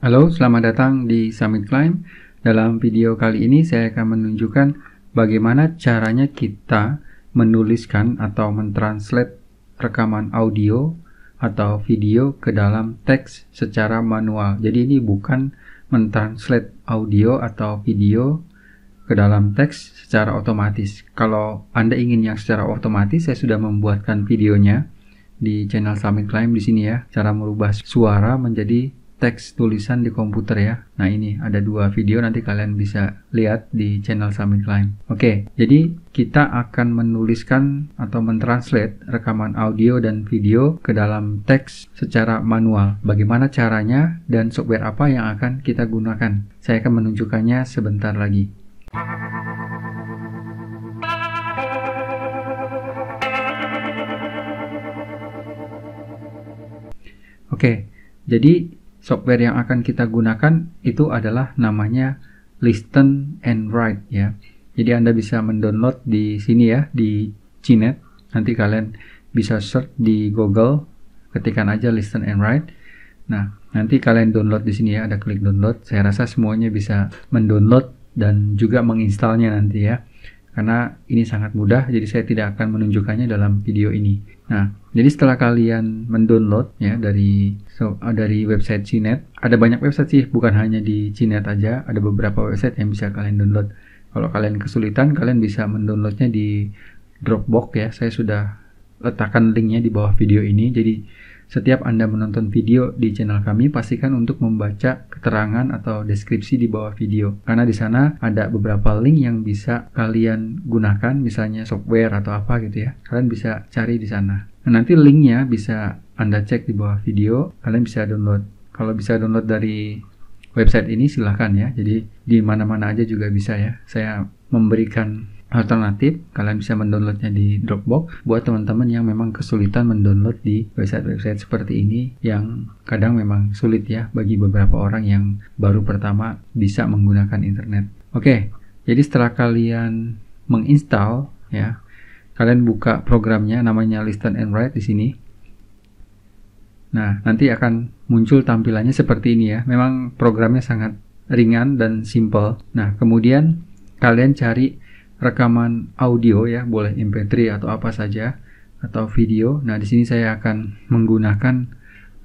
Halo, selamat datang di Summit Climb. Dalam video kali ini saya akan menunjukkan bagaimana caranya kita menuliskan atau mentranslate rekaman audio atau video ke dalam teks secara manual. Jadi ini bukan mentranslate audio atau video ke dalam teks secara otomatis. Kalau Anda ingin yang secara otomatis, saya sudah membuatkan videonya di channel Summit Climb di sini ya, cara merubah suara menjadi teks tulisan di komputer ya. Nah ini ada dua video nanti kalian bisa lihat di channel Summit Climb. Oke, jadi kita akan menuliskan atau mentranslate rekaman audio dan video ke dalam teks secara manual. Bagaimana caranya dan software apa yang akan kita gunakan? Saya akan menunjukkannya sebentar lagi. Oke, jadi software yang akan kita gunakan itu adalah namanya Listen and Write ya. Jadi Anda bisa mendownload di sini ya di Cinet. Nanti kalian bisa search di Google, ketikan aja Listen and Write. Nah, nanti kalian download di sini ya, ada klik download. Saya rasa semuanya bisa mendownload dan juga menginstalnya nanti ya karena ini sangat mudah jadi saya tidak akan menunjukkannya dalam video ini. Nah, jadi setelah kalian mendownload ya dari so, ah, dari website CNET, ada banyak website sih, bukan hanya di CNET aja, ada beberapa website yang bisa kalian download. Kalau kalian kesulitan, kalian bisa mendownloadnya di Dropbox ya. Saya sudah letakkan linknya di bawah video ini. Jadi setiap Anda menonton video di channel kami, pastikan untuk membaca keterangan atau deskripsi di bawah video. Karena di sana ada beberapa link yang bisa kalian gunakan, misalnya software atau apa gitu ya. Kalian bisa cari di sana. Nah, nanti linknya bisa Anda cek di bawah video, kalian bisa download. Kalau bisa download dari website ini silahkan ya. Jadi di mana-mana aja juga bisa ya. Saya memberikan Alternatif, kalian bisa mendownloadnya di Dropbox buat teman-teman yang memang kesulitan mendownload di website-website seperti ini yang kadang memang sulit ya bagi beberapa orang yang baru pertama bisa menggunakan internet. Oke, jadi setelah kalian menginstal ya, kalian buka programnya namanya Listen and Write di sini. Nah, nanti akan muncul tampilannya seperti ini ya. Memang programnya sangat ringan dan simple. Nah, kemudian kalian cari rekaman audio ya, boleh MP3 atau apa saja atau video. Nah, di sini saya akan menggunakan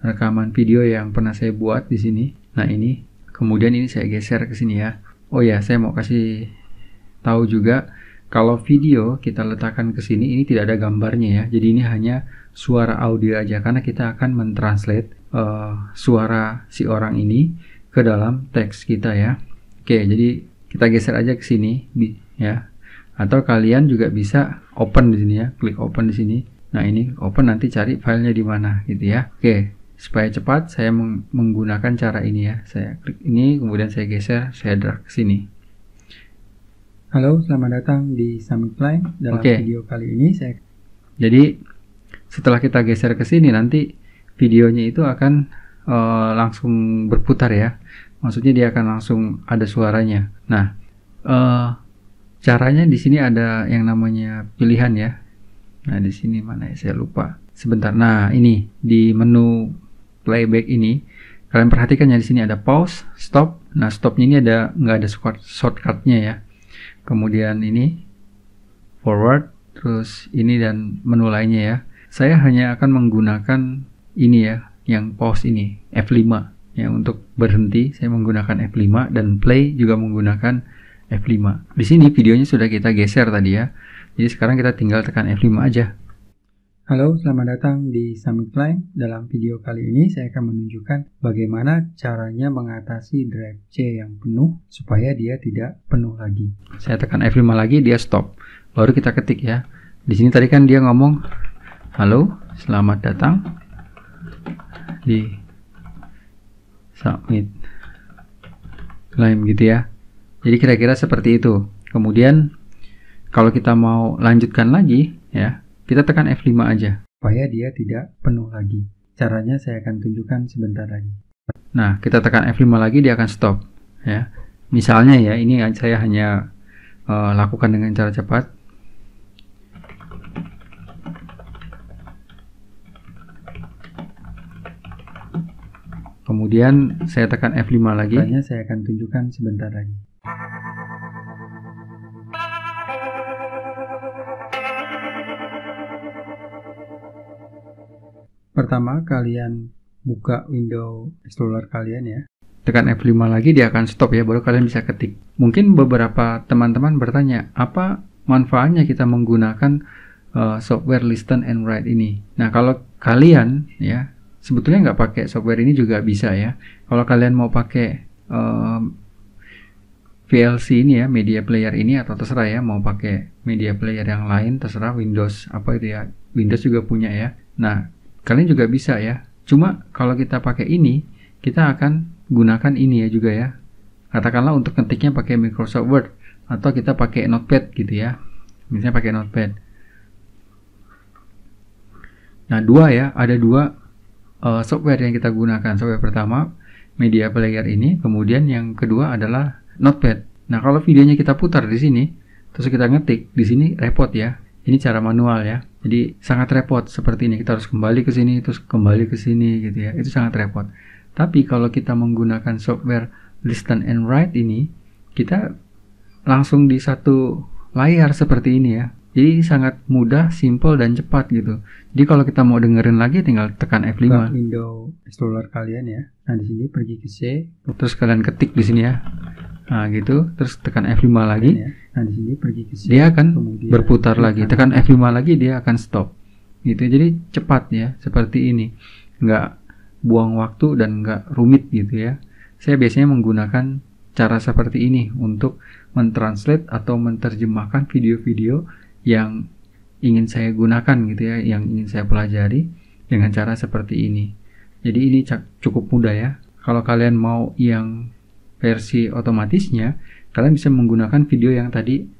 rekaman video yang pernah saya buat di sini. Nah, ini kemudian ini saya geser ke sini ya. Oh ya, saya mau kasih tahu juga kalau video kita letakkan ke sini ini tidak ada gambarnya ya. Jadi ini hanya suara audio aja karena kita akan mentranslate uh, suara si orang ini ke dalam teks kita ya. Oke, jadi kita geser aja ke sini ya atau kalian juga bisa open di sini ya klik open di sini nah ini open nanti cari filenya di mana gitu ya oke supaya cepat saya menggunakan cara ini ya saya klik ini kemudian saya geser saya drag ke sini halo selamat datang di Summit Line dalam oke. video kali ini saya jadi setelah kita geser ke sini nanti videonya itu akan uh, langsung berputar ya maksudnya dia akan langsung ada suaranya nah uh, Caranya di sini ada yang namanya pilihan ya. Nah, di sini mana ya? Saya lupa. Sebentar. Nah, ini di menu playback ini kalian perhatikan ya di sini ada pause, stop. Nah, stopnya ini ada nggak ada shortcutnya ya. Kemudian ini forward, terus ini dan menu lainnya ya. Saya hanya akan menggunakan ini ya, yang pause ini F5 ya untuk berhenti saya menggunakan F5 dan play juga menggunakan F5. Di sini videonya sudah kita geser tadi ya. Jadi sekarang kita tinggal tekan F5 aja. Halo, selamat datang di Summit Line. Dalam video kali ini saya akan menunjukkan bagaimana caranya mengatasi drive C yang penuh supaya dia tidak penuh lagi. Saya tekan F5 lagi, dia stop. Baru kita ketik ya. Di sini tadi kan dia ngomong, "Halo, selamat datang di Summit Line gitu ya. Jadi kira-kira seperti itu. Kemudian kalau kita mau lanjutkan lagi ya, kita tekan F5 aja supaya dia tidak penuh lagi. Caranya saya akan tunjukkan sebentar lagi. Nah, kita tekan F5 lagi dia akan stop ya. Misalnya ya, ini saya hanya uh, lakukan dengan cara cepat. Kemudian saya tekan F5 lagi. Caranya saya akan tunjukkan sebentar lagi. Pertama, kalian buka window Explorer kalian ya. Tekan F5 lagi dia akan stop ya, baru kalian bisa ketik. Mungkin beberapa teman-teman bertanya, apa manfaatnya kita menggunakan uh, software listen and write ini? Nah, kalau kalian ya sebetulnya nggak pakai software ini juga bisa ya. Kalau kalian mau pakai uh, eh, VLC ini ya, media player ini atau terserah ya, mau pakai media player yang lain, terserah Windows apa itu ya, Windows juga punya ya. Nah, Kalian juga bisa ya. Cuma kalau kita pakai ini, kita akan gunakan ini ya juga ya. Katakanlah untuk ketiknya pakai Microsoft Word atau kita pakai Notepad gitu ya. Misalnya pakai Notepad. Nah, dua ya, ada dua uh, software yang kita gunakan. Software pertama media player ini, kemudian yang kedua adalah Notepad. Nah, kalau videonya kita putar di sini, terus kita ngetik, di sini repot ya. Ini cara manual ya. Jadi sangat repot seperti ini. Kita harus kembali ke sini, terus kembali ke sini gitu ya. Itu sangat repot. Tapi kalau kita menggunakan software listen and write ini, kita langsung di satu layar seperti ini ya. Jadi sangat mudah, simple, dan cepat gitu. Jadi kalau kita mau dengerin lagi tinggal tekan F5. window Explorer kalian ya. Nah di sini pergi ke C. Terus kalian ketik di sini ya. Nah gitu. Terus tekan F5 lagi. Ya. Nah, di sini pergi ke sini. Dia akan kemudian berputar lagi. Tekan F5 lagi dia akan stop. Gitu. Jadi cepat ya, seperti ini. Nggak buang waktu dan nggak rumit gitu ya. Saya biasanya menggunakan cara seperti ini untuk mentranslate atau menerjemahkan video-video yang ingin saya gunakan gitu ya, yang ingin saya pelajari dengan cara seperti ini. Jadi ini cukup mudah ya. Kalau kalian mau yang versi otomatisnya, kalian bisa menggunakan video yang tadi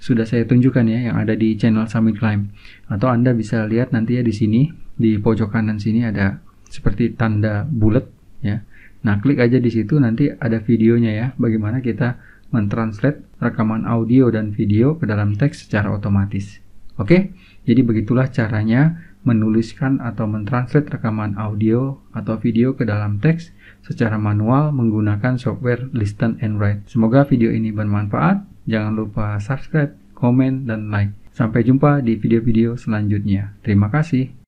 sudah saya tunjukkan ya yang ada di channel Summit Climb atau Anda bisa lihat nanti ya di sini di pojok kanan sini ada seperti tanda bulat ya. Nah, klik aja di situ nanti ada videonya ya bagaimana kita mentranslate rekaman audio dan video ke dalam teks secara otomatis. Oke? Jadi begitulah caranya menuliskan atau mentranslate rekaman audio atau video ke dalam teks secara manual menggunakan software Listen and Write. Semoga video ini bermanfaat. Jangan lupa subscribe, komen, dan like. Sampai jumpa di video-video selanjutnya. Terima kasih.